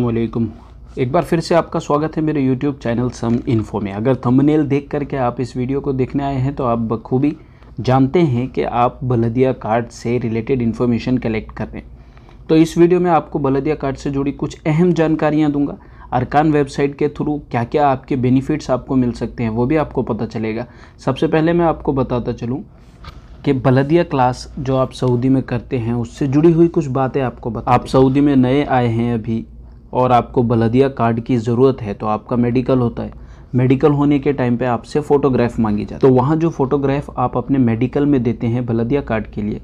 वालेकुम एक बार फिर से आपका स्वागत है मेरे YouTube चैनल सम इन्फो में अगर थंबनेल देख करके आप इस वीडियो को देखने आए हैं तो आप बखूबी जानते हैं कि आप बलदिया कार्ड से रिलेटेड इन्फॉर्मेशन कलेक्ट कर रहे हैं तो इस वीडियो में आपको बलदिया कार्ड से जुड़ी कुछ अहम जानकारियाँ दूंगा अरकान वेबसाइट के थ्रू क्या क्या आपके बेनिफिट्स आपको मिल सकते हैं वो भी आपको पता चलेगा सबसे पहले मैं आपको बताता चलूँ कि बलदिया क्लास जो आप सऊदी में करते हैं उससे जुड़ी हुई कुछ बातें आपको बता आप सऊदी में नए आए हैं अभी और आपको बलदिया कार्ड की ज़रूरत है तो आपका मेडिकल होता है मेडिकल होने के टाइम पे आपसे फ़ोटोग्राफ मांगी जाती है तो वहाँ जो फ़ोटोग्राफ आप अपने मेडिकल में देते हैं बलदिया कार्ड के लिए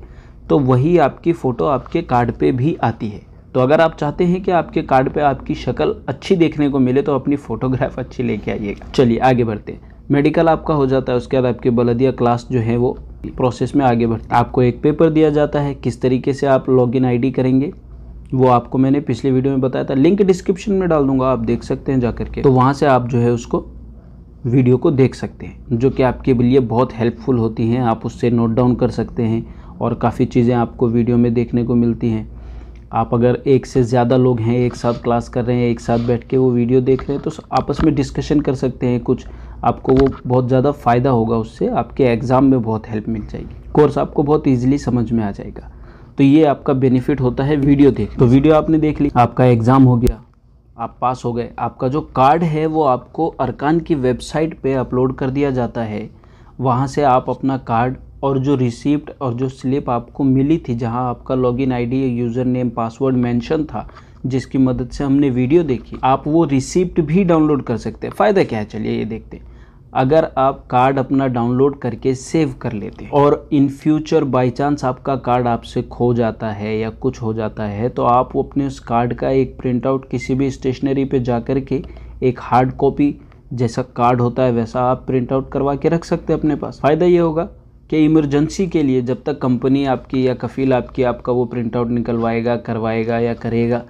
तो वही आपकी फ़ोटो आपके कार्ड पे भी आती है तो अगर आप चाहते हैं कि आपके कार्ड पे आपकी शक्ल अच्छी देखने को मिले तो अपनी फ़ोटोग्राफ अच्छी लेके आइएगा चलिए आगे बढ़ते हैं मेडिकल आपका हो जाता है उसके बाद आपकी बलदिया क्लास जो है वो प्रोसेस में आगे बढ़ते आपको एक पेपर दिया जाता है किस तरीके से आप लॉगिन आईडी करेंगे वो आपको मैंने पिछले वीडियो में बताया था लिंक डिस्क्रिप्शन में डाल दूंगा आप देख सकते हैं जा के तो वहाँ से आप जो है उसको वीडियो को देख सकते हैं जो कि आपके लिए बहुत हेल्पफुल होती हैं आप उससे नोट डाउन कर सकते हैं और काफ़ी चीज़ें आपको वीडियो में देखने को मिलती हैं आप अगर एक से ज़्यादा लोग हैं एक साथ क्लास कर रहे हैं एक साथ बैठ के वो वीडियो देख रहे हैं तो आपस में डिस्कशन कर सकते हैं कुछ आपको वो बहुत ज़्यादा फ़ायदा होगा उससे आपके एग्ज़ाम में बहुत हेल्प मिल जाएगी कोर्स आपको बहुत ईजिली समझ में आ जाएगा तो ये आपका बेनिफिट होता है वीडियो देख तो वीडियो आपने देख ली आपका एग्ज़ाम हो गया आप पास हो गए आपका जो कार्ड है वो आपको अरकान की वेबसाइट पे अपलोड कर दिया जाता है वहाँ से आप अपना कार्ड और जो रिसिप्ट और जो स्लिप आपको मिली थी जहाँ आपका login ID user name password mention था जिसकी मदद से हमने वीडियो देखी आप वो रिसिप्ट भी डाउनलोड कर सकते हैं फ़ायदा क्या है चलिए ये देखते हैं अगर आप कार्ड अपना डाउनलोड करके सेव कर लेते हैं और इन फ्यूचर बाई चांस आपका कार्ड आपसे खो जाता है या कुछ हो जाता है तो आप अपने उस कार्ड का एक प्रिंट आउट किसी भी स्टेशनरी पे जा कर के एक हार्ड कॉपी जैसा कार्ड होता है वैसा आप प्रिंट आउट करवा के रख सकते हैं अपने पास फ़ायदा ये होगा कि इमरजेंसी के लिए जब तक कंपनी आपकी या कफ़ील आपकी आपका वो प्रिंट आउट निकलवाएगा करवाएगा या करेगा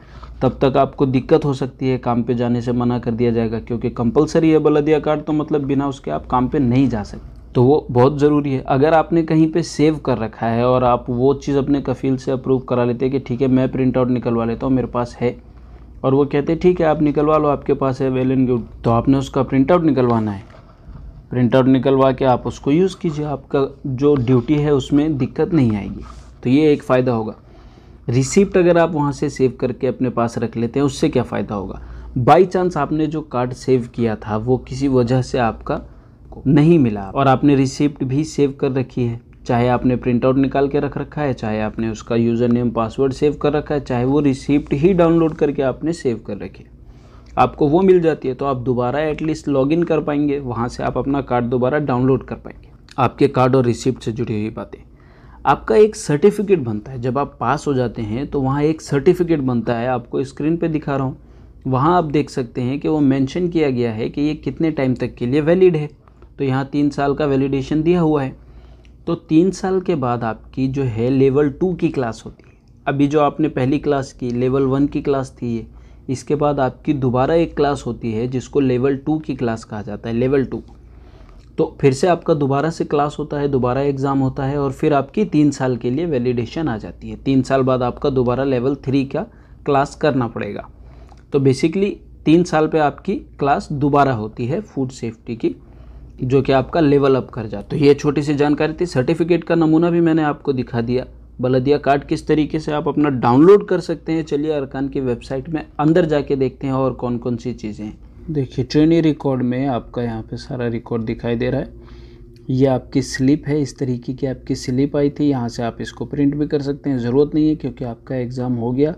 तब तक आपको दिक्कत हो सकती है काम पे जाने से मना कर दिया जाएगा क्योंकि कंपलसरी है बलदिया कार्ड तो मतलब बिना उसके आप काम पे नहीं जा सकते तो वो बहुत ज़रूरी है अगर आपने कहीं पे सेव कर रखा है और आप वो चीज़ अपने कफील से अप्रूव करा लेते हैं कि ठीक है मैं प्रिंट आउट निकलवा लेता हूँ मेरे पास है और वो कहते ठीक है आप निकलवा लो आपके पास है वेल एंड गुड तो आपने उसका प्रिंट आउट निकलवाना है प्रिंट आउट निकलवा के आप उसको यूज़ कीजिए आपका जो ड्यूटी है उसमें दिक्कत नहीं आएगी तो ये एक फ़ायदा होगा रिसिप्ट अगर आप वहाँ से सेव करके अपने पास रख लेते हैं उससे क्या फ़ायदा होगा बाई चांस आपने जो कार्ड सेव किया था वो किसी वजह से आपका नहीं मिला और आपने रिसिप्ट भी सेव कर रखी है चाहे आपने प्रिंट आउट निकाल के रख रखा है चाहे आपने उसका यूज़र नेम पासवर्ड सेव कर रखा है चाहे वो रिसिप्ट ही डाउनलोड करके आपने सेव कर रखी है आपको वो मिल जाती है तो आप दोबारा एटलीस्ट लॉगिन कर पाएंगे वहाँ से आप अपना कार्ड दोबारा डाउनलोड कर पाएंगे आपके कार्ड और रिसिप्ट से जुड़ी हुई बातें आपका एक सर्टिफिकेट बनता है जब आप पास हो जाते हैं तो वहाँ एक सर्टिफिकेट बनता है आपको स्क्रीन पर दिखा रहा हूँ वहाँ आप देख सकते हैं कि वो मेंशन किया गया है कि ये कितने टाइम तक के लिए वैलिड है तो यहाँ तीन साल का वैलिडेशन दिया हुआ है तो तीन साल के बाद आपकी जो है लेवल टू की क्लास होती है अभी जो आपने पहली क्लास की लेवल वन की क्लास थी ये इसके बाद आपकी दोबारा एक क्लास होती है जिसको लेवल टू की क्लास कहा जाता है लेवल टू तो फिर से आपका दोबारा से क्लास होता है दोबारा एग्ज़ाम होता है और फिर आपकी तीन साल के लिए वैलिडेशन आ जाती है तीन साल बाद आपका दोबारा लेवल थ्री का क्लास करना पड़ेगा तो बेसिकली तीन साल पे आपकी क्लास दोबारा होती है फूड सेफ्टी की जो कि आपका लेवल अप कर जाता तो ये छोटी सी जानकारी थी सर्टिफिकेट का नमूना भी मैंने आपको दिखा दिया बलदिया कार्ड किस तरीके से आप अपना डाउनलोड कर सकते हैं चलिए अरकान की वेबसाइट में अंदर जाके देखते हैं और कौन कौन सी चीज़ें देखिए ट्रेनी रिकॉर्ड में आपका यहाँ पे सारा रिकॉर्ड दिखाई दे रहा है ये आपकी स्लिप है इस तरीके की आपकी स्लिप आई थी यहाँ से आप इसको प्रिंट भी कर सकते हैं ज़रूरत नहीं है क्योंकि आपका एग्ज़ाम हो गया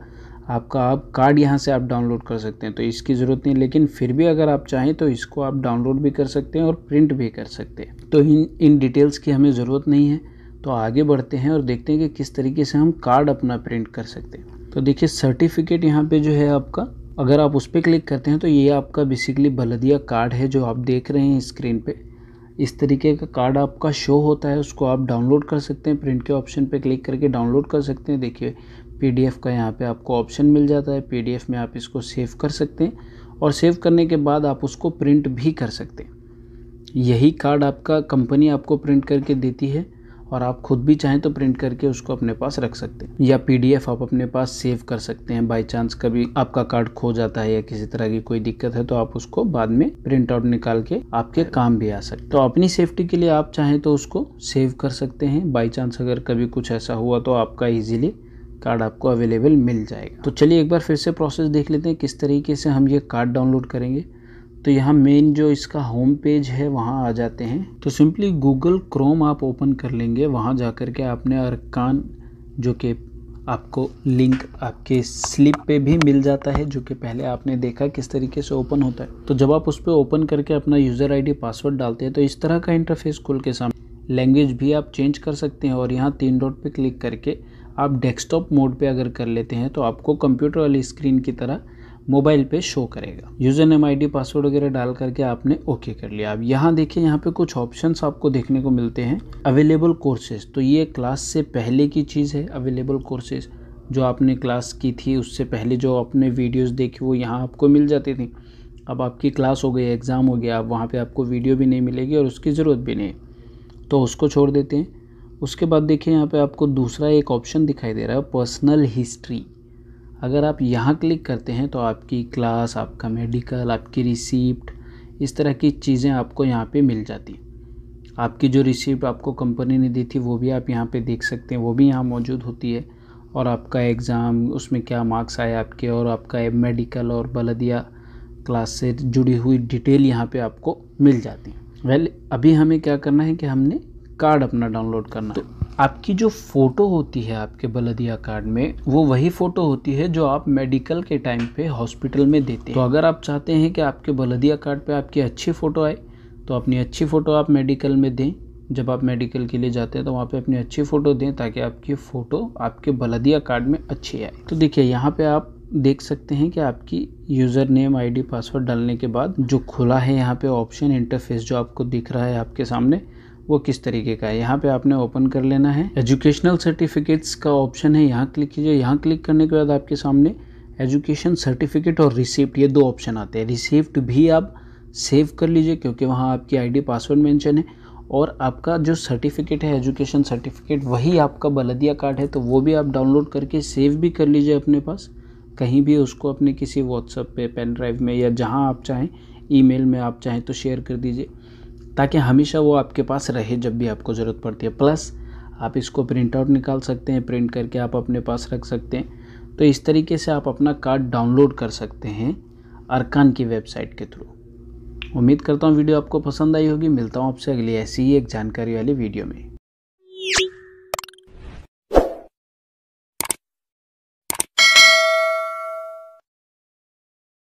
आपका आप कार्ड यहाँ से आप डाउनलोड कर सकते हैं तो इसकी ज़रूरत नहीं लेकिन फिर भी अगर आप चाहें तो इसको आप डाउनलोड भी कर सकते हैं और प्रिंट भी कर सकते हैं तो इन इन डिटेल्स की हमें ज़रूरत नहीं है तो आगे बढ़ते हैं और देखते हैं कि किस तरीके से हम कार्ड अपना प्रिंट कर सकते हैं तो देखिए सर्टिफिकेट यहाँ पे जो है आपका अगर आप उस पर क्लिक करते हैं तो ये आपका बेसिकली बलदिया कार्ड है जो आप देख रहे हैं स्क्रीन पे इस तरीके का कार्ड आपका शो होता है उसको आप डाउनलोड कर सकते हैं प्रिंट के ऑप्शन पर क्लिक करके डाउनलोड कर सकते हैं देखिए पीडीएफ का यहाँ पे आपको ऑप्शन मिल जाता है पीडीएफ में आप इसको सेव कर सकते हैं और सेव करने के बाद आप उसको प्रिंट भी कर सकते हैं यही कार्ड आपका कंपनी आपको प्रिंट करके देती है और आप खुद भी चाहें तो प्रिंट करके उसको अपने पास रख सकते हैं या पी आप अपने पास सेव कर सकते हैं बाई चांस कभी आपका कार्ड खो जाता है या किसी तरह की कोई दिक्कत है तो आप उसको बाद में प्रिंट आउट निकाल के आपके काम भी आ सकते तो अपनी सेफ्टी के लिए आप चाहें तो उसको सेव कर सकते हैं बाई चांस अगर कभी कुछ ऐसा हुआ तो आपका ईजिली कार्ड आपको अवेलेबल मिल जाएगा तो चलिए एक बार फिर से प्रोसेस देख लेते हैं किस तरीके से हम ये कार्ड डाउनलोड करेंगे तो यहाँ मेन जो इसका होम पेज है वहाँ आ जाते हैं तो सिंपली गूगल क्रोम आप ओपन कर लेंगे वहाँ जा कर के आपने अरकान जो कि आपको लिंक आपके स्लिप पे भी मिल जाता है जो कि पहले आपने देखा किस तरीके से ओपन होता है तो जब आप उस पर ओपन करके अपना यूज़र आईडी पासवर्ड डालते हैं तो इस तरह का इंटरफेस खुल के सामने लैंग्वेज भी आप चेंज कर सकते हैं और यहाँ तीन डॉट पे क्लिक करके आप डेस्कटॉप मोड पे अगर कर लेते हैं तो आपको कंप्यूटर वाली स्क्रीन की तरह मोबाइल पे शो करेगा यूज़र नेम आईडी पासवर्ड वगैरह डाल करके आपने ओके कर लिया अब यहाँ देखिए यहाँ पे कुछ ऑप्शंस आपको देखने को मिलते हैं अवेलेबल कोर्सेज तो ये क्लास से पहले की चीज़ है अवेलेबल कोर्सेज जो आपने क्लास की थी उससे पहले जो आपने वीडियोज़ देखी वो यहाँ आपको मिल जाती थी अब आपकी क्लास हो गई एग्ज़ाम हो गया अब वहाँ पर आपको वीडियो भी नहीं मिलेगी और उसकी ज़रूरत भी नहीं तो उसको छोड़ देते हैं उसके बाद देखिए यहाँ पे आपको दूसरा एक ऑप्शन दिखाई दे रहा है पर्सनल हिस्ट्री अगर आप यहाँ क्लिक करते हैं तो आपकी क्लास आपका मेडिकल आपकी रिसिप्ट इस तरह की चीज़ें आपको यहाँ पे मिल जाती आपकी जो रिसिप्ट आपको कंपनी ने दी थी वो भी आप यहाँ पे देख सकते हैं वो भी यहाँ मौजूद होती है और आपका एग्ज़ाम उसमें क्या मार्क्स आए आपके और आपका मेडिकल और बलदिया क्लास से जुड़ी हुई डिटेल यहाँ पे आपको मिल जाती है वेल अभी हमें क्या करना है कि हमने कार्ड अपना डाउनलोड करना है तो आपकी जो फ़ोटो होती है आपके बलदिया कार्ड में वो वही फ़ोटो होती है जो आप मेडिकल के टाइम पे हॉस्पिटल में देते हैं तो अगर आप चाहते हैं कि आपके बलदिया कार्ड पे आपकी अच्छी फ़ोटो आए तो अपनी अच्छी फ़ोटो आप मेडिकल में दें जब आप मेडिकल के लिए जाते हैं तो वहाँ पे अपनी अच्छी फ़ोटो दें ताकि आपकी फ़ोटो आपके बलदिया कार्ड में अच्छी आए तो देखिए यहाँ पे आप देख सकते हैं कि आपकी यूज़र नेम आईडी पासवर्ड डालने के बाद जो खुला है यहाँ पे ऑप्शन इंटरफेस जो आपको दिख रहा है आपके सामने वो किस तरीके का है यहाँ पे आपने ओपन कर लेना है एजुकेशनल सर्टिफिकेट्स का ऑप्शन है यहाँ क्लिक कीजिए यहाँ क्लिक करने के बाद आपके सामने एजुकेशन सर्टिफिकेट और रिसिप्ट ये दो ऑप्शन आते हैं रिसिप्ट भी आप सेव कर लीजिए क्योंकि वहाँ आपकी आईडी पासवर्ड मेंशन है और आपका जो सर्टिफिकेट है एजुकेशन सर्टिफिकेट वही आपका बलदिया कार्ड है तो वो भी आप डाउनलोड करके सेव भी कर लीजिए अपने पास कहीं भी उसको अपने किसी व्हाट्सअप पे पेन ड्राइव में या जहाँ आप चाहें ईमेल में आप चाहें तो शेयर कर दीजिए ताकि हमेशा वो आपके पास रहे जब भी आपको ज़रूरत पड़ती है प्लस आप इसको प्रिंट आउट निकाल सकते हैं प्रिंट करके आप अपने पास रख सकते हैं तो इस तरीके से आप अपना कार्ड डाउनलोड कर सकते हैं अरकान की वेबसाइट के थ्रू उम्मीद करता हूँ वीडियो आपको पसंद आई होगी मिलता हूँ आपसे अगली ऐसी ही एक जानकारी वाली वीडियो में